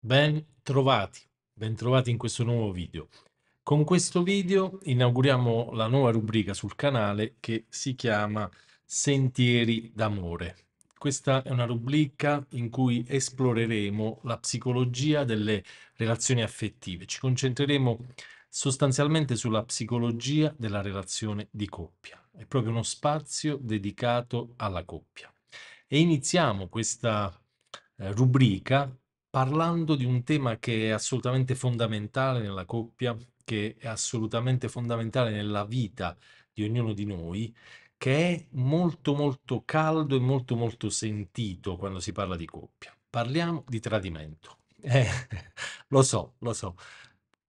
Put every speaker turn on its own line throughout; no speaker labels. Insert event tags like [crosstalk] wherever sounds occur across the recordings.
Ben trovati, ben trovati in questo nuovo video. Con questo video inauguriamo la nuova rubrica sul canale che si chiama Sentieri d'amore. Questa è una rubrica in cui esploreremo la psicologia delle relazioni affettive. Ci concentreremo sostanzialmente sulla psicologia della relazione di coppia. È proprio uno spazio dedicato alla coppia. E iniziamo questa eh, rubrica parlando di un tema che è assolutamente fondamentale nella coppia, che è assolutamente fondamentale nella vita di ognuno di noi, che è molto molto caldo e molto molto sentito quando si parla di coppia. Parliamo di tradimento. [laughs] Eh, lo so, lo so.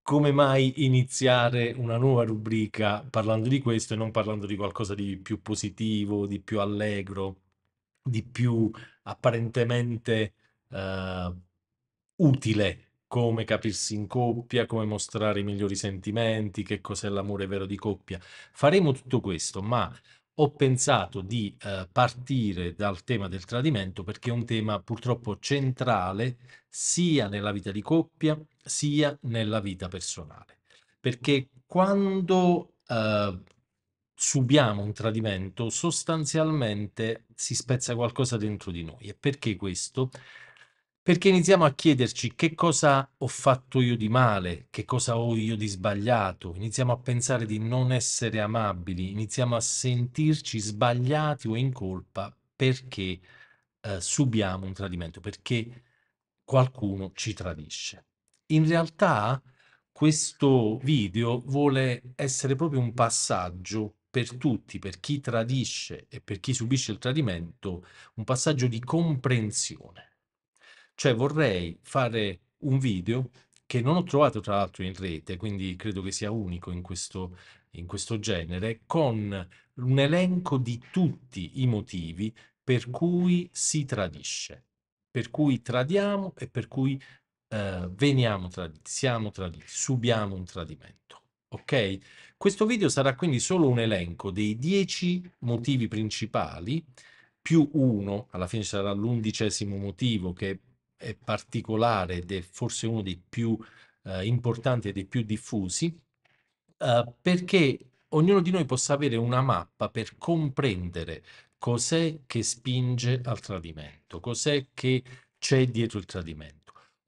Come mai iniziare una nuova rubrica parlando di questo e non parlando di qualcosa di più positivo, di più allegro, di più apparentemente eh, utile come capirsi in coppia, come mostrare i migliori sentimenti, che cos'è l'amore vero di coppia. Faremo tutto questo, ma ho pensato di eh, partire dal tema del tradimento perché è un tema purtroppo centrale sia nella vita di coppia sia nella vita personale. Perché quando eh, subiamo un tradimento sostanzialmente si spezza qualcosa dentro di noi. E perché questo? perché iniziamo a chiederci che cosa ho fatto io di male, che cosa ho io di sbagliato, iniziamo a pensare di non essere amabili, iniziamo a sentirci sbagliati o in colpa perché eh, subiamo un tradimento, perché qualcuno ci tradisce. In realtà questo video vuole essere proprio un passaggio per tutti, per chi tradisce e per chi subisce il tradimento, un passaggio di comprensione cioè vorrei fare un video che non ho trovato tra l'altro in rete, quindi credo che sia unico in questo, in questo genere, con un elenco di tutti i motivi per cui si tradisce, per cui tradiamo e per cui eh, veniamo traditi, siamo traditi, subiamo un tradimento. Ok? Questo video sarà quindi solo un elenco dei dieci motivi principali più uno, alla fine sarà l'undicesimo motivo che è particolare ed è forse uno dei più eh, importanti e dei più diffusi, eh, perché ognuno di noi possa avere una mappa per comprendere cos'è che spinge al tradimento, cos'è che c'è dietro il tradimento.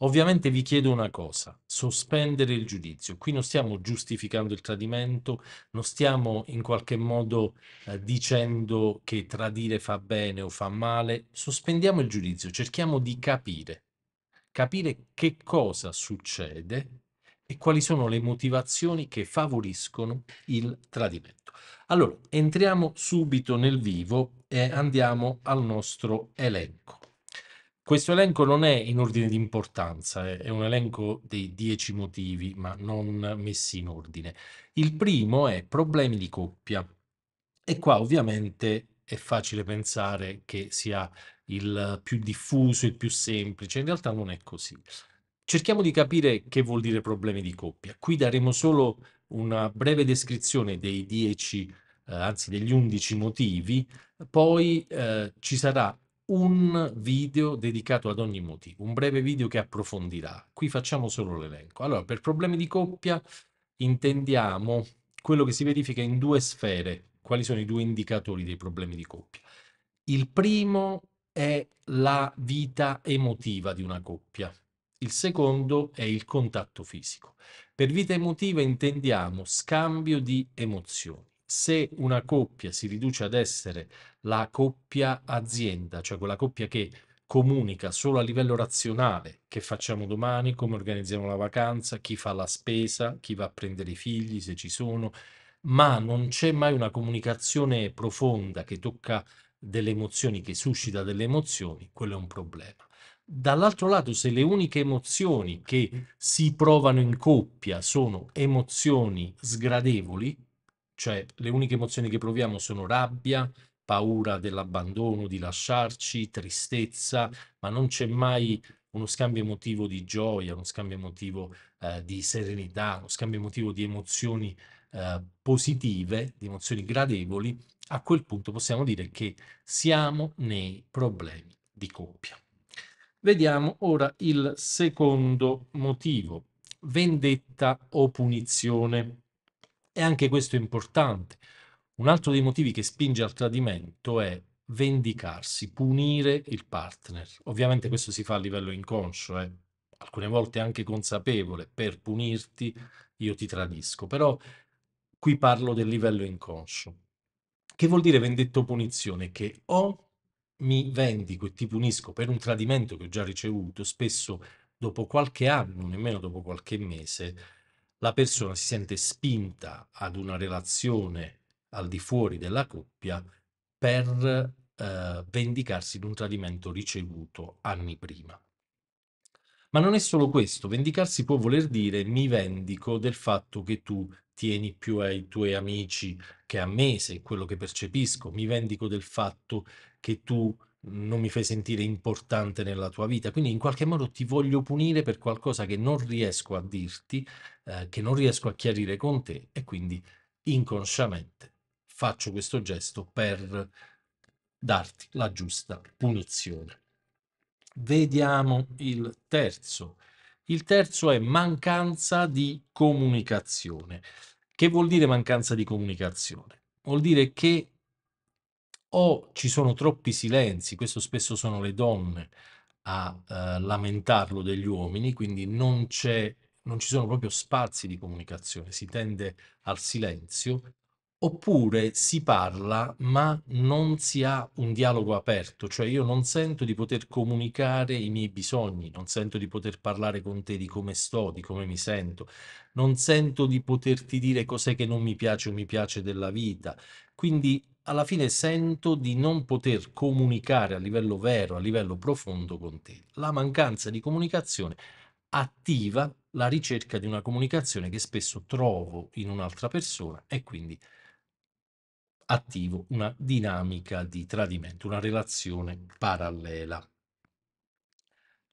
Ovviamente vi chiedo una cosa, sospendere il giudizio. Qui non stiamo giustificando il tradimento, non stiamo in qualche modo eh, dicendo che tradire fa bene o fa male, sospendiamo il giudizio, cerchiamo di capire, capire che cosa succede e quali sono le motivazioni che favoriscono il tradimento. Allora, entriamo subito nel vivo e andiamo al nostro elenco. Questo elenco non è in ordine di importanza, è un elenco dei dieci motivi, ma non messi in ordine. Il primo è problemi di coppia. E qua ovviamente è facile pensare che sia il più diffuso, il più semplice, in realtà non è così. Cerchiamo di capire che vuol dire problemi di coppia. Qui daremo solo una breve descrizione dei dieci, eh, anzi degli undici motivi, poi eh, ci sarà un video dedicato ad ogni motivo, un breve video che approfondirà. Qui facciamo solo l'elenco. Allora, per problemi di coppia intendiamo quello che si verifica in due sfere. Quali sono i due indicatori dei problemi di coppia? Il primo è la vita emotiva di una coppia. Il secondo è il contatto fisico. Per vita emotiva intendiamo scambio di emozioni se una coppia si riduce ad essere la coppia azienda, cioè quella coppia che comunica solo a livello razionale che facciamo domani, come organizziamo la vacanza, chi fa la spesa, chi va a prendere i figli, se ci sono, ma non c'è mai una comunicazione profonda che tocca delle emozioni, che suscita delle emozioni, quello è un problema. Dall'altro lato, se le uniche emozioni che si provano in coppia sono emozioni sgradevoli, cioè le uniche emozioni che proviamo sono rabbia, paura dell'abbandono, di lasciarci, tristezza, ma non c'è mai uno scambio emotivo di gioia, uno scambio emotivo eh, di serenità, uno scambio emotivo di emozioni eh, positive, di emozioni gradevoli, a quel punto possiamo dire che siamo nei problemi di coppia. Vediamo ora il secondo motivo, vendetta o punizione e anche questo è importante. Un altro dei motivi che spinge al tradimento è vendicarsi, punire il partner. Ovviamente questo si fa a livello inconscio, eh? alcune volte anche consapevole, per punirti io ti tradisco, però qui parlo del livello inconscio. Che vuol dire vendetto punizione? Che o mi vendico e ti punisco per un tradimento che ho già ricevuto, spesso dopo qualche anno, nemmeno dopo qualche mese, la persona si sente spinta ad una relazione al di fuori della coppia per eh, vendicarsi di un tradimento ricevuto anni prima. Ma non è solo questo, vendicarsi può voler dire mi vendico del fatto che tu tieni più ai tuoi amici che a me, se è quello che percepisco, mi vendico del fatto che tu non mi fai sentire importante nella tua vita, quindi in qualche modo ti voglio punire per qualcosa che non riesco a dirti, eh, che non riesco a chiarire con te e quindi inconsciamente faccio questo gesto per darti la giusta punizione. Vediamo il terzo. Il terzo è mancanza di comunicazione. Che vuol dire mancanza di comunicazione? Vuol dire che o ci sono troppi silenzi, questo spesso sono le donne a eh, lamentarlo degli uomini, quindi non, non ci sono proprio spazi di comunicazione, si tende al silenzio oppure si parla ma non si ha un dialogo aperto, cioè io non sento di poter comunicare i miei bisogni, non sento di poter parlare con te di come sto, di come mi sento, non sento di poterti dire cos'è che non mi piace o mi piace della vita. Quindi alla fine sento di non poter comunicare a livello vero, a livello profondo con te. La mancanza di comunicazione attiva la ricerca di una comunicazione che spesso trovo in un'altra persona e quindi attivo una dinamica di tradimento, una relazione parallela.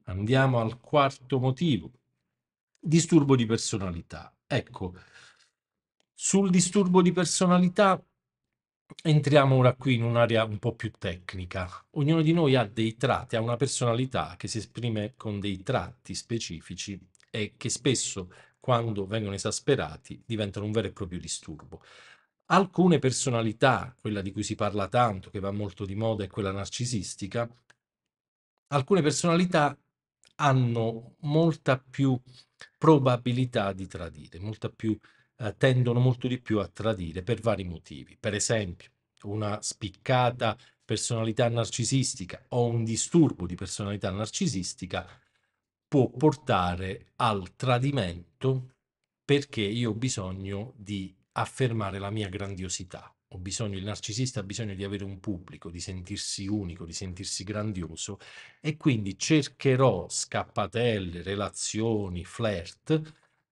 Andiamo al quarto motivo, disturbo di personalità. Ecco, sul disturbo di personalità entriamo ora qui in un'area un po' più tecnica. Ognuno di noi ha dei tratti, ha una personalità che si esprime con dei tratti specifici e che spesso, quando vengono esasperati, diventano un vero e proprio disturbo alcune personalità, quella di cui si parla tanto, che va molto di moda, è quella narcisistica, alcune personalità hanno molta più probabilità di tradire, molta più, eh, tendono molto di più a tradire per vari motivi. Per esempio, una spiccata personalità narcisistica o un disturbo di personalità narcisistica può portare al tradimento perché io ho bisogno di affermare la mia grandiosità. Ho Bisogno, il narcisista ha bisogno di avere un pubblico, di sentirsi unico, di sentirsi grandioso e quindi cercherò scappatelle, relazioni, flirt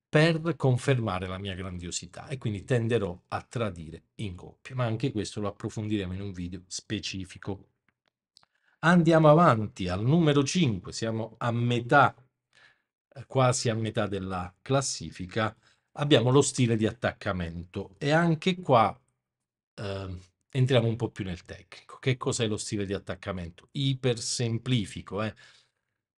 per confermare la mia grandiosità e quindi tenderò a tradire in coppia. Ma anche questo lo approfondiremo in un video specifico. Andiamo avanti al numero 5, siamo a metà, eh, quasi a metà della classifica abbiamo lo stile di attaccamento e anche qua eh, entriamo un po' più nel tecnico. Che cos'è lo stile di attaccamento? Ipersemplifico, eh?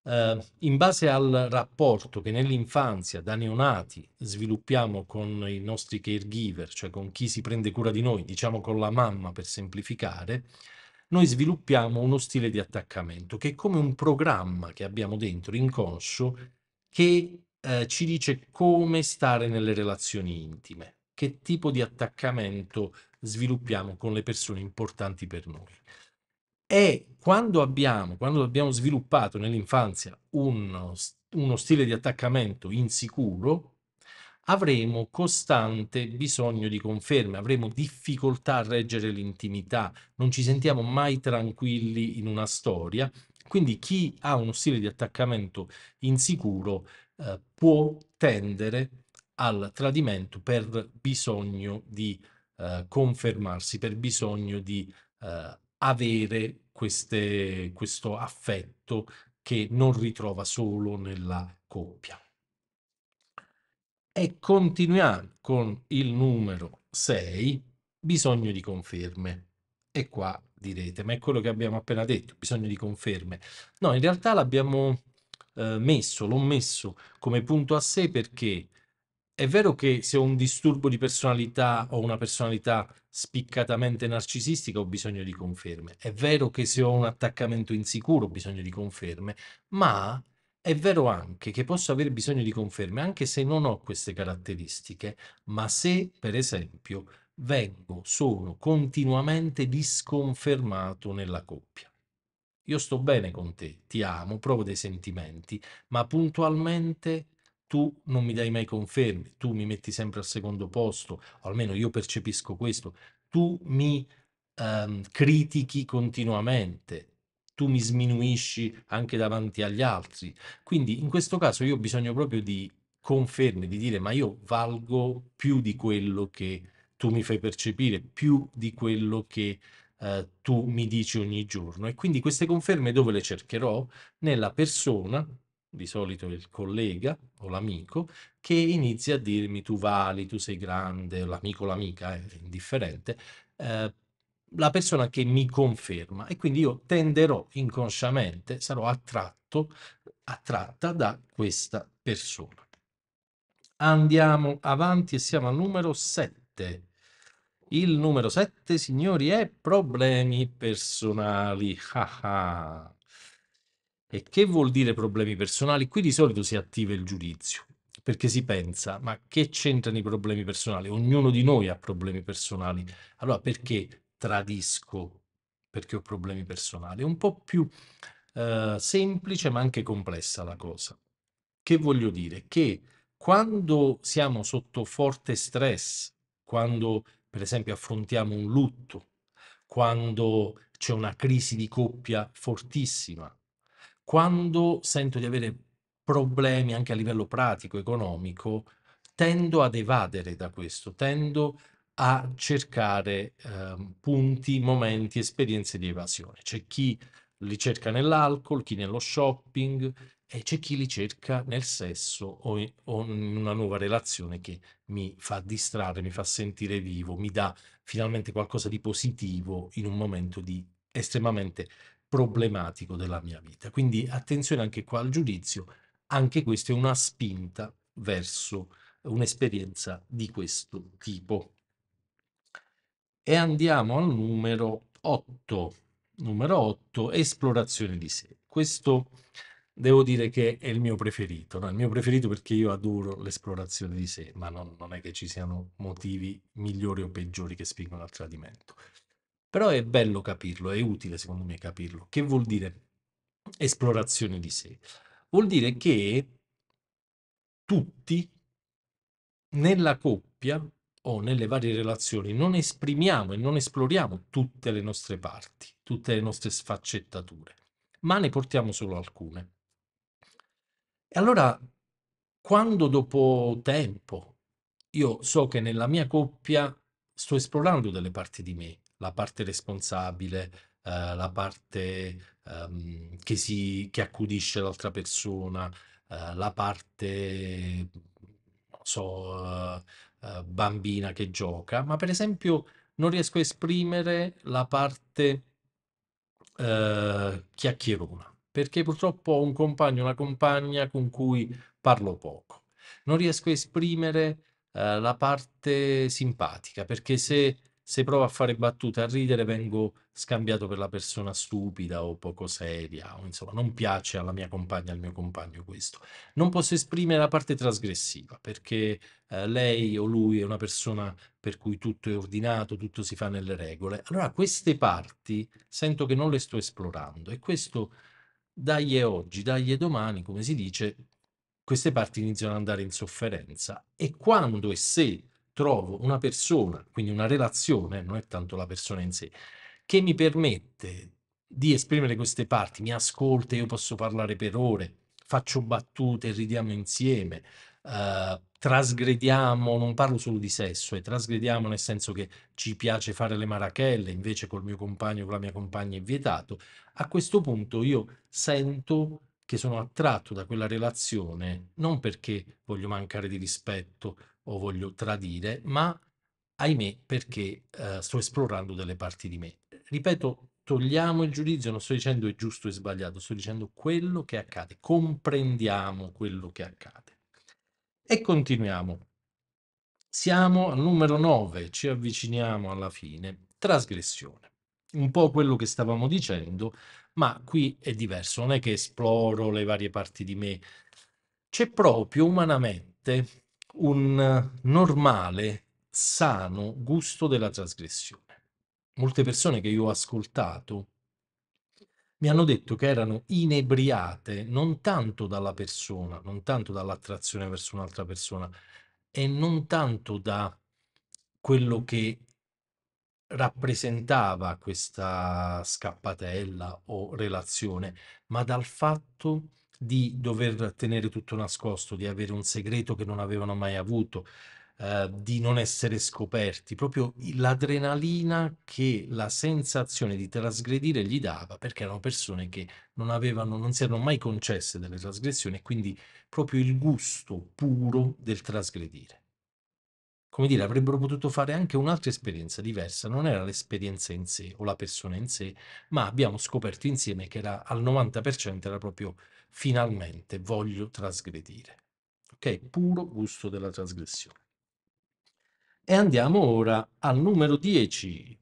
eh, in base al rapporto che nell'infanzia, da neonati, sviluppiamo con i nostri caregiver, cioè con chi si prende cura di noi, diciamo con la mamma per semplificare, noi sviluppiamo uno stile di attaccamento che è come un programma che abbiamo dentro, inconscio, che eh, ci dice come stare nelle relazioni intime, che tipo di attaccamento sviluppiamo con le persone importanti per noi. E quando abbiamo, quando abbiamo sviluppato nell'infanzia uno, uno stile di attaccamento insicuro, avremo costante bisogno di conferme, avremo difficoltà a reggere l'intimità, non ci sentiamo mai tranquilli in una storia. Quindi chi ha uno stile di attaccamento insicuro eh, può tendere al tradimento per bisogno di eh, confermarsi, per bisogno di eh, avere queste, questo affetto che non ritrova solo nella coppia. E continuiamo con il numero 6, bisogno di conferme. E qua direte, ma è quello che abbiamo appena detto, bisogno di conferme. No, in realtà l'abbiamo eh, messo, l'ho messo come punto a sé perché è vero che se ho un disturbo di personalità o una personalità spiccatamente narcisistica ho bisogno di conferme, è vero che se ho un attaccamento insicuro ho bisogno di conferme, ma è vero anche che posso avere bisogno di conferme anche se non ho queste caratteristiche, ma se per esempio vengo, sono continuamente disconfermato nella coppia io sto bene con te, ti amo, provo dei sentimenti, ma puntualmente tu non mi dai mai confermi, tu mi metti sempre al secondo posto, o almeno io percepisco questo, tu mi ehm, critichi continuamente, tu mi sminuisci anche davanti agli altri. Quindi in questo caso io ho bisogno proprio di confermi, di dire ma io valgo più di quello che tu mi fai percepire, più di quello che eh, tu mi dici ogni giorno. E quindi queste conferme dove le cercherò? Nella persona, di solito il collega o l'amico, che inizia a dirmi tu vali, tu sei grande, l'amico o l'amica, eh, è indifferente, eh, la persona che mi conferma e quindi io tenderò inconsciamente, sarò attratto, attratta da questa persona. Andiamo avanti e siamo al numero 7. Il numero 7, signori, è problemi personali. e che vuol dire problemi personali? Qui di solito si attiva il giudizio, perché si pensa, ma che c'entrano i problemi personali? Ognuno di noi ha problemi personali. Allora perché tradisco? Perché ho problemi personali? È un po' più eh, semplice, ma anche complessa la cosa. Che voglio dire? Che quando siamo sotto forte stress, quando per esempio affrontiamo un lutto, quando c'è una crisi di coppia fortissima, quando sento di avere problemi anche a livello pratico, economico, tendo ad evadere da questo, tendo a cercare eh, punti, momenti, esperienze di evasione. C'è chi li cerca nell'alcol, chi nello shopping, e c'è chi li cerca nel sesso o in, o in una nuova relazione che mi fa distrarre, mi fa sentire vivo, mi dà finalmente qualcosa di positivo in un momento di estremamente problematico della mia vita. Quindi attenzione anche qua al giudizio, anche questa è una spinta verso un'esperienza di questo tipo. E andiamo al numero 8, numero 8, esplorazione di sé. Questo devo dire che è il mio preferito. No? Il mio preferito perché io adoro l'esplorazione di sé, ma non, non è che ci siano motivi migliori o peggiori che spingono al tradimento. Però è bello capirlo, è utile secondo me capirlo. Che vuol dire esplorazione di sé? Vuol dire che tutti nella coppia o nelle varie relazioni non esprimiamo e non esploriamo tutte le nostre parti, tutte le nostre sfaccettature, ma ne portiamo solo alcune. E allora, quando dopo tempo io so che nella mia coppia sto esplorando delle parti di me, la parte responsabile, eh, la parte ehm, che, si, che accudisce l'altra persona, eh, la parte, non so, eh, eh bambina che gioca, ma per esempio non riesco a esprimere la parte eh, chiacchierona perché purtroppo ho un compagno, una compagna con cui parlo poco. Non riesco a esprimere eh, la parte simpatica, perché se, se provo a fare battute, a ridere, vengo scambiato per la persona stupida o poco seria, o insomma, non piace alla mia compagna, al mio compagno questo. Non posso esprimere la parte trasgressiva, perché eh, lei o lui è una persona per cui tutto è ordinato, tutto si fa nelle regole. Allora queste parti sento che non le sto esplorando e questo dagli è oggi, dagli è domani, come si dice, queste parti iniziano ad andare in sofferenza e quando e se trovo una persona, quindi una relazione, non è tanto la persona in sé, che mi permette di esprimere queste parti, mi ascolta, io posso parlare per ore, faccio battute, ridiamo insieme, Ehm, trasgrediamo, non parlo solo di sesso, e eh, trasgrediamo nel senso che ci piace fare le marachelle, invece col mio compagno con la mia compagna è vietato, a questo punto io sento che sono attratto da quella relazione non perché voglio mancare di rispetto o voglio tradire, ma ahimè perché eh, sto esplorando delle parti di me. Ripeto, togliamo il giudizio, non sto dicendo è giusto e sbagliato, sto dicendo quello che accade, comprendiamo quello che accade. E continuiamo. Siamo al numero 9, ci avviciniamo alla fine. Trasgressione. Un po' quello che stavamo dicendo, ma qui è diverso, non è che esploro le varie parti di me. C'è proprio umanamente un normale, sano gusto della trasgressione. Molte persone che io ho ascoltato mi hanno detto che erano inebriate non tanto dalla persona, non tanto dall'attrazione verso un'altra persona e non tanto da quello che rappresentava questa scappatella o relazione, ma dal fatto di dover tenere tutto nascosto, di avere un segreto che non avevano mai avuto, eh, di non essere scoperti, proprio l'adrenalina che la sensazione di trasgredire gli dava, perché erano persone che non, avevano, non si erano mai concesse delle trasgressioni e quindi proprio il gusto puro del trasgredire. Come dire, avrebbero potuto fare anche un'altra esperienza diversa, non era l'esperienza in sé o la persona in sé, ma abbiamo scoperto insieme che era al 90% era proprio finalmente voglio trasgredire. Ok? Puro gusto della trasgressione. E andiamo ora al numero 10.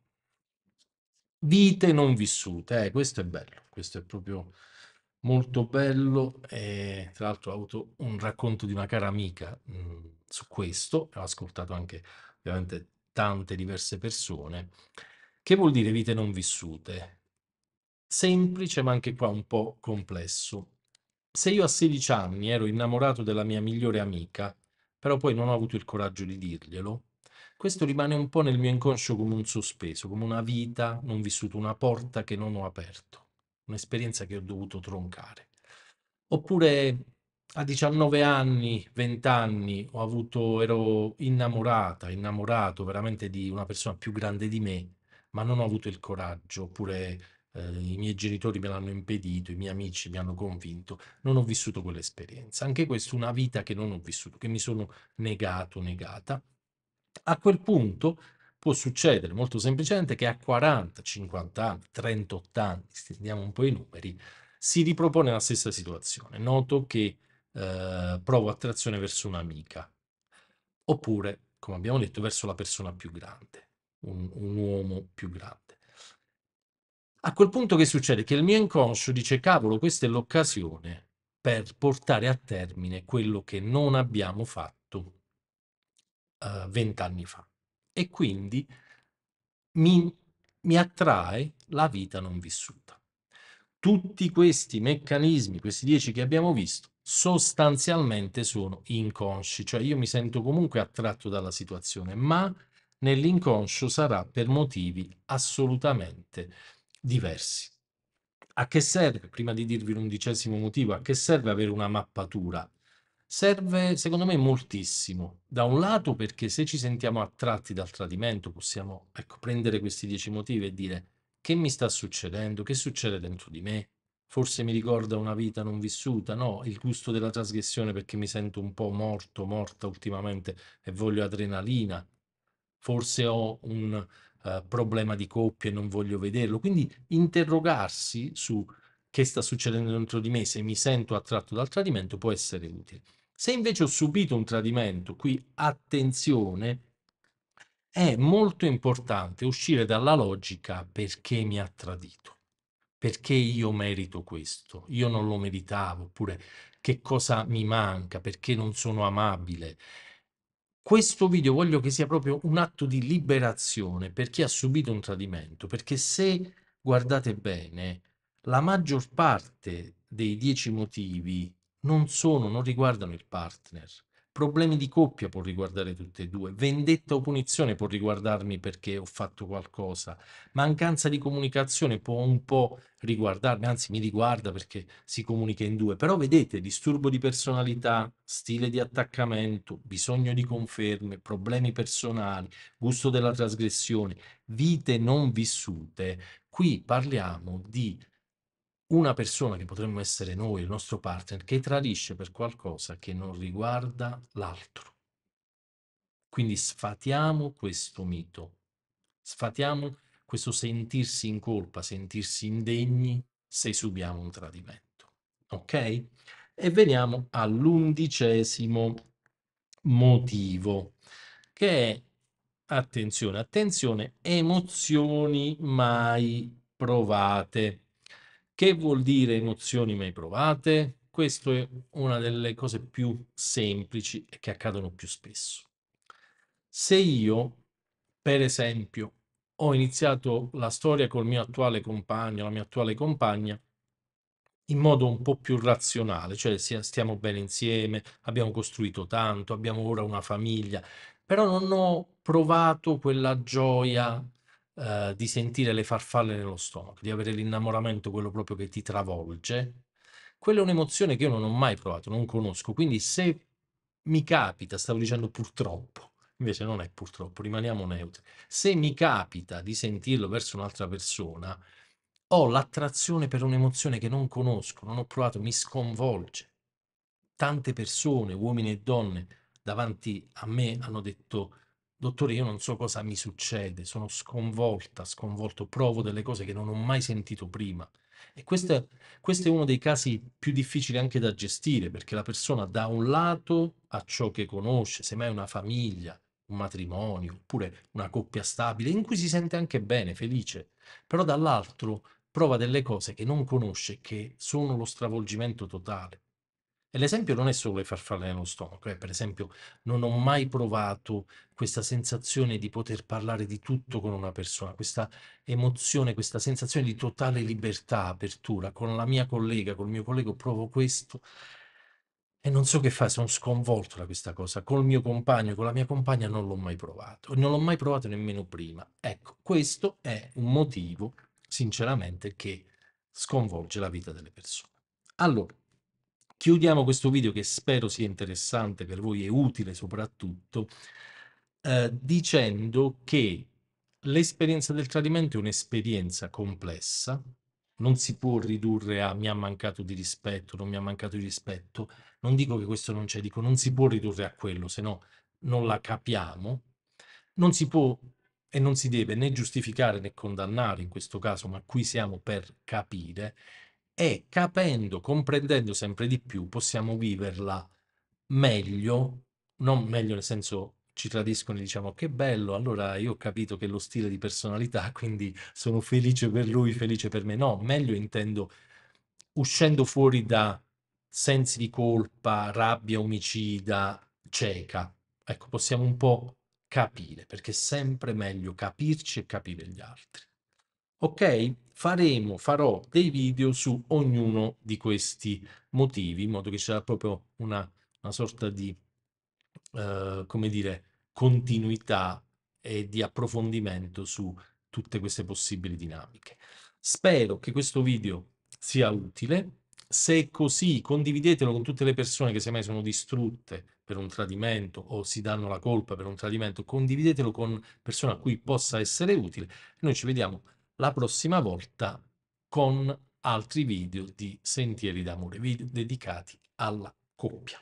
Vite non vissute. Eh, questo è bello, questo è proprio molto bello. E, tra l'altro ho avuto un racconto di una cara amica mh, mm, su questo, ho ascoltato anche ovviamente tante diverse persone. Che vuol dire vite non vissute? Semplice, ma anche qua un po' complesso. Se io a 16 anni ero innamorato della mia migliore amica, però poi non ho avuto il coraggio di dirglielo, questo rimane un po' nel mio inconscio come un sospeso, come una vita non vissuta, una porta che non ho aperto, un'esperienza che ho dovuto troncare. Oppure a 19 anni, 20 anni, ho avuto, ero innamorata, innamorato veramente di una persona più grande di me, ma non ho avuto il coraggio, oppure eh, i miei genitori me l'hanno impedito, i miei amici mi hanno convinto, non ho vissuto quell'esperienza. Anche questa è una vita che non ho vissuto, che mi sono negato, negata. A quel punto può succedere molto semplicemente che a 40, 50 anni, 38 anni, stendiamo un po' i numeri, si ripropone la stessa situazione. Noto che eh, provo attrazione verso un'amica, oppure, come abbiamo detto, verso la persona più grande, un, un uomo più grande. A quel punto che succede? Che il mio inconscio dice, cavolo, questa è l'occasione per portare a termine quello che non abbiamo fatto eh, vent'anni fa. E quindi mi, mi attrae la vita non vissuta. Tutti questi meccanismi, questi dieci che abbiamo visto, sostanzialmente sono inconsci, cioè io mi sento comunque attratto dalla situazione, ma nell'inconscio sarà per motivi assolutamente diversi. A che serve, prima di dirvi l'undicesimo motivo, a che serve avere una mappatura? serve secondo me moltissimo. Da un lato perché se ci sentiamo attratti dal tradimento possiamo ecco, prendere questi dieci motivi e dire che mi sta succedendo, che succede dentro di me, forse mi ricorda una vita non vissuta, no, il gusto della trasgressione perché mi sento un po' morto, morta ultimamente e voglio adrenalina, forse ho un uh, problema di coppia e non voglio vederlo. Quindi interrogarsi su che sta succedendo dentro di me, se mi sento attratto dal tradimento, può essere utile. Se invece ho subito un tradimento, qui attenzione, è molto importante uscire dalla logica perché mi ha tradito, perché io merito questo, io non lo meritavo, oppure che cosa mi manca, perché non sono amabile. Questo video voglio che sia proprio un atto di liberazione per chi ha subito un tradimento, perché se guardate bene, la maggior parte dei dieci motivi non sono, non riguardano il partner. Problemi di coppia può riguardare tutte e due, vendetta o punizione può riguardarmi perché ho fatto qualcosa, mancanza di comunicazione può un po' riguardarmi, anzi mi riguarda perché si comunica in due, però vedete disturbo di personalità, stile di attaccamento, bisogno di conferme, problemi personali, gusto della trasgressione, vite non vissute, qui parliamo di una persona che potremmo essere noi, il nostro partner, che tradisce per qualcosa che non riguarda l'altro. Quindi sfatiamo questo mito, sfatiamo questo sentirsi in colpa, sentirsi indegni se subiamo un tradimento. Ok? E veniamo all'undicesimo motivo, che è, attenzione, attenzione, emozioni mai provate. Che vuol dire emozioni mai provate? Questa è una delle cose più semplici e che accadono più spesso. Se io, per esempio, ho iniziato la storia col mio attuale compagno, la mia attuale compagna, in modo un po' più razionale, cioè stiamo bene insieme, abbiamo costruito tanto, abbiamo ora una famiglia, però non ho provato quella gioia eh, di sentire le farfalle nello stomaco, di avere l'innamoramento, quello proprio che ti travolge, quella è un'emozione che io non ho mai provato, non conosco. Quindi se mi capita, stavo dicendo purtroppo, invece non è purtroppo, rimaniamo neutri. Se mi capita di sentirlo verso un'altra persona, ho l'attrazione per un'emozione che non conosco, non ho provato, mi sconvolge. Tante persone, uomini e donne, davanti a me hanno detto dottore, io non so cosa mi succede, sono sconvolta, sconvolto, provo delle cose che non ho mai sentito prima. E questo è, questo è, uno dei casi più difficili anche da gestire, perché la persona da un lato ha ciò che conosce, semmai una famiglia, un matrimonio, oppure una coppia stabile, in cui si sente anche bene, felice, però dall'altro prova delle cose che non conosce, che sono lo stravolgimento totale. E l'esempio non è solo le farfalle nello stomaco, eh. per esempio non ho mai provato questa sensazione di poter parlare di tutto con una persona, questa emozione, questa sensazione di totale libertà, apertura, con la mia collega, col mio collega provo questo e non so che fare, sono sconvolto da questa cosa, col mio compagno, con la mia compagna non l'ho mai provato, non l'ho mai provato nemmeno prima. Ecco, questo è un motivo, sinceramente, che sconvolge la vita delle persone. Allora, Chiudiamo questo video che spero sia interessante per voi e utile soprattutto eh, dicendo che l'esperienza del tradimento è un'esperienza complessa, non si può ridurre a mi ha mancato di rispetto, non mi ha mancato di rispetto, non dico che questo non c'è, dico non si può ridurre a quello, se no non la capiamo, non si può e non si deve né giustificare né condannare in questo caso, ma qui siamo per capire e capendo, comprendendo sempre di più, possiamo viverla meglio, non meglio nel senso ci tradiscono e diciamo che bello, allora io ho capito che lo stile di personalità, [laughs] quindi sono felice per lui, felice per me. No, meglio intendo uscendo fuori da sensi di colpa, rabbia omicida, cieca. Ecco, possiamo un po' capire, perché è sempre meglio capirci e capire gli altri. Ok? faremo, farò dei video su ognuno di questi motivi, in modo che ci sarà proprio una, una sorta di, eh, come dire, continuità e di approfondimento su tutte queste possibili dinamiche. Spero che questo video sia utile. Se è così, condividetelo con tutte le persone che semmai sono distrutte per un tradimento o si danno la colpa per un tradimento. Condividetelo con persone a cui possa essere utile. Noi ci vediamo la prossima volta con altri video di Sentieri d'amore, video dedicati alla coppia.